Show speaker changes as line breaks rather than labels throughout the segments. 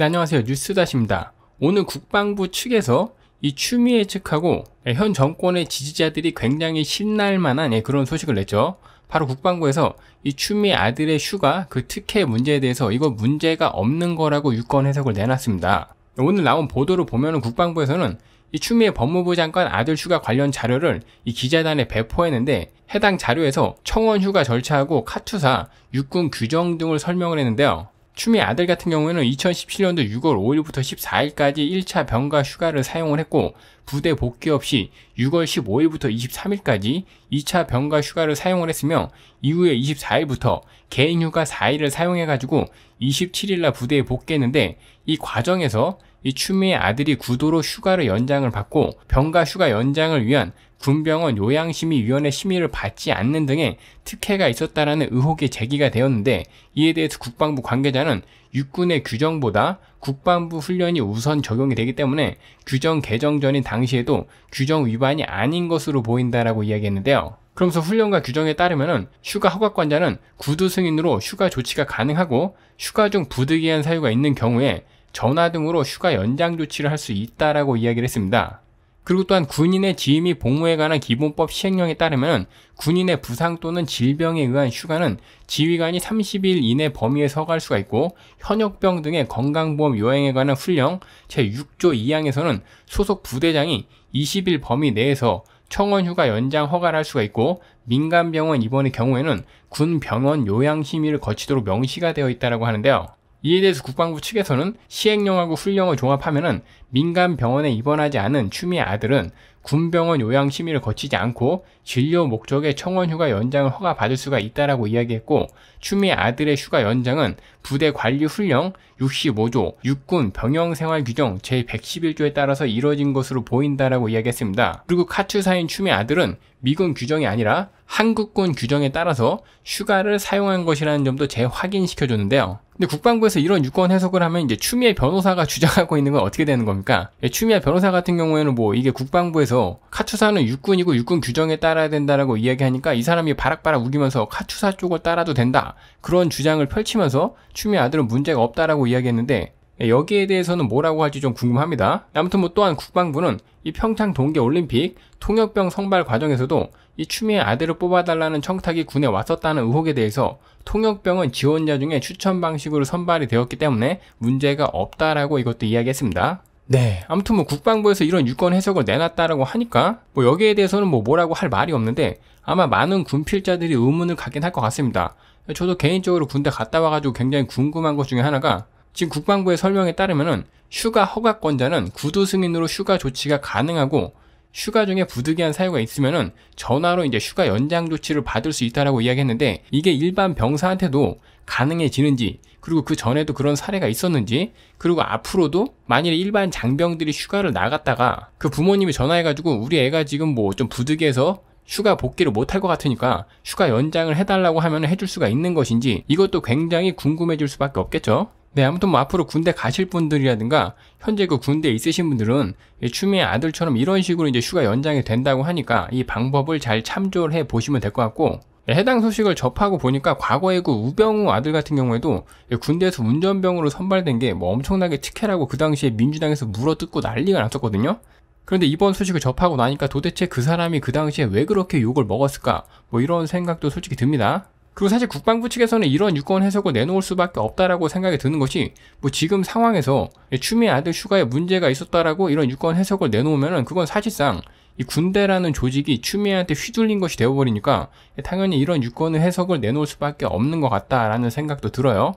네, 안녕하세요. 뉴스다시입니다. 오늘 국방부 측에서 이 추미애 측하고 예, 현 정권의 지지자들이 굉장히 신날 만한 예, 그런 소식을 냈죠. 바로 국방부에서 이 추미애 아들의 슈가그 특혜 문제에 대해서 이거 문제가 없는 거라고 유권 해석을 내놨습니다. 오늘 나온 보도를 보면 국방부에서는 이 추미애 법무부 장관 아들 슈가 관련 자료를 이 기자단에 배포했는데 해당 자료에서 청원 휴가 절차하고 카투사, 육군 규정 등을 설명을 했는데요. 추미애 아들 같은 경우에는 2017년도 6월 5일부터 14일까지 1차 병가 휴가를 사용을 했고 부대 복귀 없이 6월 15일부터 23일까지 2차 병가 휴가를 사용을 했으며 이후에 24일부터 개인 휴가 4일을 사용해 가지고 27일날 부대에 복귀했는데 이 과정에서 이 추미애 아들이 구도로 휴가를 연장을 받고 병가 휴가 연장을 위한 군병원 요양심의위원회 심의를 받지 않는 등의 특혜가 있었다라는 의혹이 제기가 되었는데 이에 대해서 국방부 관계자는 육군의 규정보다 국방부 훈련이 우선 적용이 되기 때문에 규정 개정 전인 당시에도 규정 위반이 아닌 것으로 보인다라고 이야기했는데요. 그러면서 훈련과 규정에 따르면 휴가 허가권자는 구두 승인으로 휴가 조치가 가능하고 휴가 중 부득이한 사유가 있는 경우에 전화 등으로 휴가 연장 조치를 할 수 있다라고 이야기를 했습니다. 그리고 또한 군인의 지임및 복무에 관한 기본법 시행령에 따르면 군인의 부상 또는 질병에 의한 휴가는 지휘관이 30일 이내 범위에 서갈 수가 있고 현역병 등의 건강보험 요행에 관한 훈령 제6조 2항에서는 소속 부대장이 20일 범위 내에서 청원휴가 연장 허가를 할 수가 있고 민간병원 입원의 경우에는 군병원 요양심의를 거치도록 명시가 되어 있다고 하는데요. 이에 대해서 국방부 측에서는 시행령하고 훈령을 종합하면은 민간 병원에 입원하지 않은 추미애 아들은 군병원 요양 심의를 거치지 않고 진료 목적의 청원 휴가 연장을 허가받을 수가 있다라고 이야기했고 추미 아들의 휴가 연장은 부대 관리 훈령 65조 육군 병영 생활 규정 제111조에 따라서 이뤄진 것으로 보인다라고 이야기했습니다. 그리고 카츠사인 추미 아들은 미군 규정이 아니라 한국군 규정에 따라서 휴가를 사용한 것이라는 점도 재확인시켜줬는데요. 근데 국방부에서 이런 유권 해석을 하면 이제 추미애 변호사가 주장하고 있는 건 어떻게 되는 겁니까? 예, 추미애 변호사 같은 경우에는 뭐 이게 국방부에서 대해서 카투사는 육군이고 육군 규정에 따라야 된다라고 이야기하니까 이 사람이 바락바락 우기면서 카투사 쪽을 따라도 된다 그런 주장을 펼치면서 추미 아들은 문제가 없다라고 이야기했는데 여기에 대해서는 뭐라고 할지 좀 궁금합니다. 아무튼 뭐 또한 국방부는 이 평창 동계올림픽 통역병 선발 과정에서도 이 추미애 아들을 뽑아달라는 청탁이 군에 왔었다는 의혹에 대해서 통역병은 지원자 중에 추천 방식으로 선발이 되었기 때문에 문제가 없다라고 이것도 이야기했습니다. 네. 아무튼 뭐 국방부에서 이런 유권 해석을 내놨다라고 하니까 뭐 여기에 대해서는 뭐 뭐라고 할 말이 없는데 아마 많은 군필자들이 의문을 갖긴 할 것 같습니다. 저도 개인적으로 군대 갔다 와가지고 굉장히 궁금한 것 중에 하나가 지금 국방부의 설명에 따르면은 휴가 허가권자는 구두 승인으로 휴가 조치가 가능하고 휴가 중에 부득이한 사유가 있으면은 전화로 이제 휴가 연장 조치를 받을 수 있다라고 이야기했는데 이게 일반 병사한테도 가능해지는지 그리고 그 전에도 그런 사례가 있었는지 그리고 앞으로도 만일 일반 장병들이 휴가를 나갔다가 그 부모님이 전화해가지고 우리 애가 지금 뭐 좀 부득이해서 휴가 복귀를 못할 것 같으니까 휴가 연장을 해달라고 하면 해줄 수가 있는 것인지 이것도 굉장히 궁금해질 수밖에 없겠죠. 네, 아무튼 뭐 앞으로 군대 가실 분들이라든가 현재 그 군대에 있으신 분들은 추미애 아들처럼 이런 식으로 이제 휴가 연장이 된다고 하니까 이 방법을 잘 참조를 해 보시면 될 것 같고 네, 해당 소식을 접하고 보니까 과거에 그 우병우 아들 같은 경우에도 군대에서 운전병으로 선발된 게 뭐 엄청나게 특혜라고 그 당시에 민주당에서 물어뜯고 난리가 났었거든요. 그런데 이번 소식을 접하고 나니까 도대체 그 사람이 그 당시에 왜 그렇게 욕을 먹었을까? 뭐 이런 생각도 솔직히 듭니다. 그리고 사실 국방부 측에서는 이런 유권 해석을 내놓을 수밖에 없다라고 생각이 드는 것이 뭐 지금 상황에서 추미애 아들 휴가에 문제가 있었다라고 이런 유권 해석을 내놓으면은 그건 사실상 이 군대라는 조직이 추미애한테 휘둘린 것이 되어버리니까 당연히 이런 유권 해석을 내놓을 수밖에 없는 것 같다라는 생각도 들어요.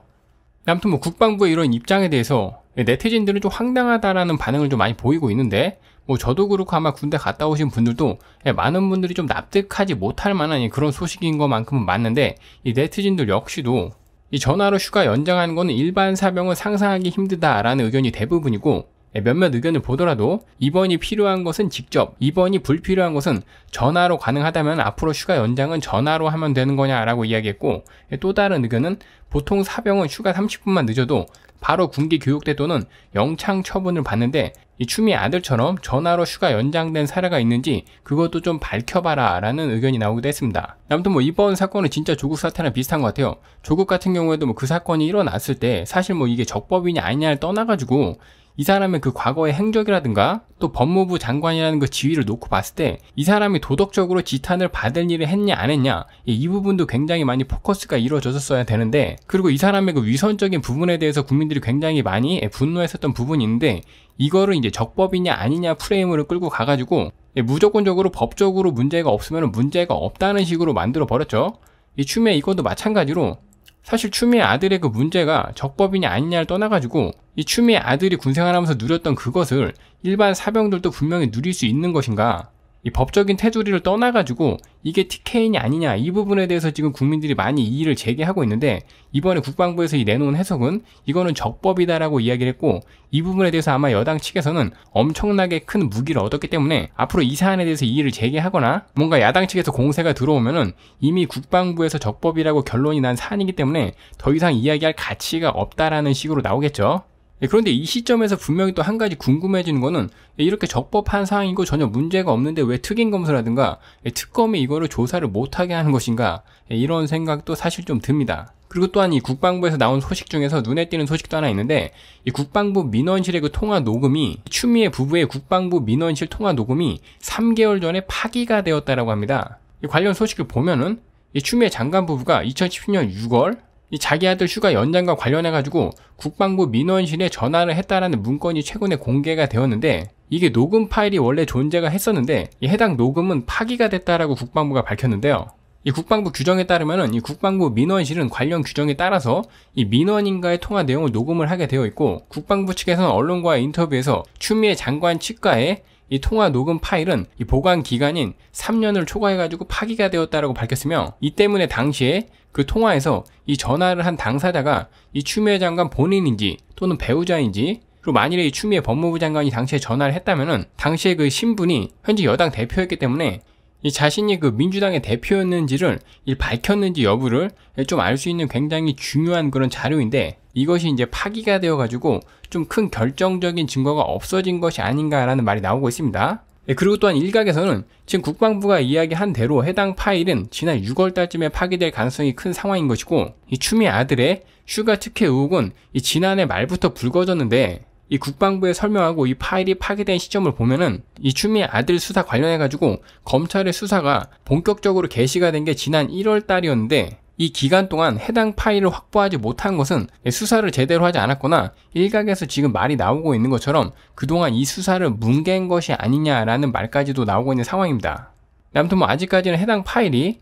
아무튼 뭐 국방부의 이런 입장에 대해서 네티즌들은 좀 황당하다라는 반응을 좀 많이 보이고 있는데 뭐 저도 그렇고 아마 군대 갔다 오신 분들도 예, 많은 분들이 좀 납득하지 못할 만한 그런 소식인 것만큼은 맞는데 이 네티즌들 역시도 이 전화로 휴가 연장하는 거는 일반 사병은 상상하기 힘들다라는 의견이 대부분이고 예, 몇몇 의견을 보더라도 입원이 필요한 것은 직접, 입원이 불필요한 것은 전화로 가능하다면 앞으로 휴가 연장은 전화로 하면 되는 거냐라고 이야기했고 예, 또 다른 의견은 보통 사병은 휴가 30분만 늦어도 바로 군기 교육대또는 영창 처분을 받는데 이추미 아들처럼 전화로 휴가 연장된 사례가 있는지 그것도 좀 밝혀봐라 라는 의견이 나오기도 했습니다. 아무튼 뭐 이번 사건은 진짜 조국 사태랑 비슷한 것 같아요. 조국 같은 경우에도 뭐 그 사건이 일어났을 때 사실 뭐 이게 적법이냐 아니냐를 떠나가지고 이 사람의 그 과거의 행적이라든가 또 법무부 장관이라는 그 지위를 놓고 봤을 때 이 사람이 도덕적으로 지탄을 받을 일을 했냐 안 했냐 이 부분도 굉장히 많이 포커스가 이루어졌었어야 되는데 그리고 이 사람의 그 위선적인 부분에 대해서 국민들이 굉장히 많이 예, 분노했었던 부분이있는데 이거를 이제 적법이냐 아니냐 프레임으로 끌고 가가지고 예, 무조건적으로 법적으로 문제가 없으면 문제가 없다는 식으로 만들어 버렸죠. 이 춤에 이것도 마찬가지로 사실 추미애 아들의 그 문제가 적법이냐 아니냐를 떠나가지고 이 추미애 아들이 군생활하면서 누렸던 그것을 일반 사병들도 분명히 누릴 수 있는 것인가 이 법적인 테두리를 떠나가지고 이게 TKN이 아니냐 이 부분에 대해서 지금 국민들이 많이 이의를 제기하고 있는데 이번에 국방부에서 이 내놓은 해석은 이거는 적법이다라고 이야기를 했고 이 부분에 대해서 아마 여당 측에서는 엄청나게 큰 무기를 얻었기 때문에 앞으로 이 사안에 대해서 이의를 제기하거나 뭔가 야당 측에서 공세가 들어오면은 이미 국방부에서 적법이라고 결론이 난 사안이기 때문에 더 이상 이야기할 가치가 없다라는 식으로 나오겠죠. 예, 그런데 이 시점에서 분명히 또 한 가지 궁금해지는 거는 이렇게 적법한 사항이고 전혀 문제가 없는데 왜 특임 검사라든가 예, 특검이 이거를 조사를 못하게 하는 것인가 예, 이런 생각도 사실 좀 듭니다. 그리고 또한 이 국방부에서 나온 소식 중에서 눈에 띄는 소식도 하나 있는데 이 국방부 민원실의 그 통화 녹음이 추미애 부부의 국방부 민원실 통화 녹음이 3개월 전에 파기가 되었다라고 합니다. 관련 소식을 보면은 이 추미애 장관 부부가 2017년 6월 이 자기 아들 휴가 연장과 관련해 가지고 국방부 민원실에 전화를 했다라는 문건이 최근에 공개가 되었는데 이게 녹음 파일이 원래 존재가 했었는데 이 해당 녹음은 파기가 됐다라고 국방부가 밝혔는데요. 이 국방부 규정에 따르면은 이 국방부 민원실은 관련 규정에 따라서 이 민원인과의 통화 내용을 녹음을 하게 되어 있고 국방부 측에서는 언론과의 인터뷰에서 추미애 장관 측과의 이 통화 녹음 파일은 이 보관 기간인 3년을 초과해가지고 파기가 되었다라고 밝혔으며 이 때문에 당시에 그 통화에서 이 전화를 한 당사자가 이 추미애 장관 본인인지 또는 배우자인지 그리고 만일에 이 추미애 법무부 장관이 당시에 전화를 했다면은 당시에 그 신분이 현재 여당 대표였기 때문에 이 자신이 그 민주당의 대표였는지를 밝혔는지 여부를 좀 알 수 있는 굉장히 중요한 그런 자료인데 이것이 이제 파기가 되어 가지고 좀 큰 결정적인 증거가 없어진 것이 아닌가라는 말이 나오고 있습니다. 예, 그리고 또한 일각에서는 지금 국방부가 이야기한 대로 해당 파일은 지난 6월 달쯤에 파기될 가능성이 큰 상황인 것이고 이 추미 아들의 슈가 특혜 의혹은 이 지난해 말부터 불거졌는데 이 국방부에 설명하고 이 파일이 파기된 시점을 보면은 이추미 아들 수사 관련해가지고 검찰의 수사가 본격적으로 개시가 된 게 지난 1월 달이었는데 이 기간 동안 해당 파일을 확보하지 못한 것은 수사를 제대로 하지 않았거나 일각에서 지금 말이 나오고 있는 것처럼 그동안 이 수사를 뭉갠 것이 아니냐라는 말까지도 나오고 있는 상황입니다. 아무튼 뭐 아직까지는 해당 파일이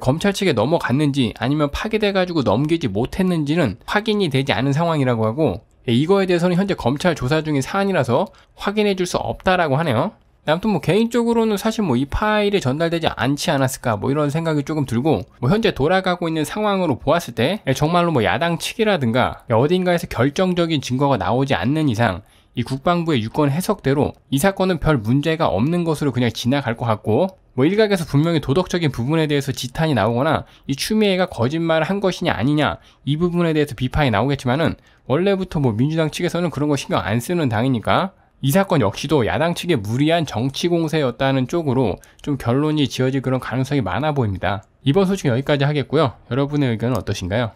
검찰 측에 넘어갔는지 아니면 파괴돼가지고 넘기지 못했는지는 확인이 되지 않은 상황이라고 하고 예, 이거에 대해서는 현재 검찰 조사 중인 사안이라서 확인해 줄 수 없다라고 하네요. 네, 아무튼 뭐 개인적으로는 사실 뭐 이 파일이 전달되지 않지 않았을까 뭐 이런 생각이 조금 들고 뭐 현재 돌아가고 있는 상황으로 보았을 때 정말로 뭐 야당 측이라든가 어딘가에서 결정적인 증거가 나오지 않는 이상 이 국방부의 유권 해석대로 이 사건은 별 문제가 없는 것으로 그냥 지나갈 것 같고 뭐 일각에서 분명히 도덕적인 부분에 대해서 지탄이 나오거나 이 추미애가 거짓말을 한 것이냐 아니냐 이 부분에 대해서 비판이 나오겠지만은 원래부터 뭐 민주당 측에서는 그런 거 신경 안 쓰는 당이니까 이 사건 역시도 야당 측의 무리한 정치 공세였다는 쪽으로 좀 결론이 지어질 그런 가능성이 많아 보입니다. 이번 소식 여기까지 하겠고요. 여러분의 의견은 어떠신가요?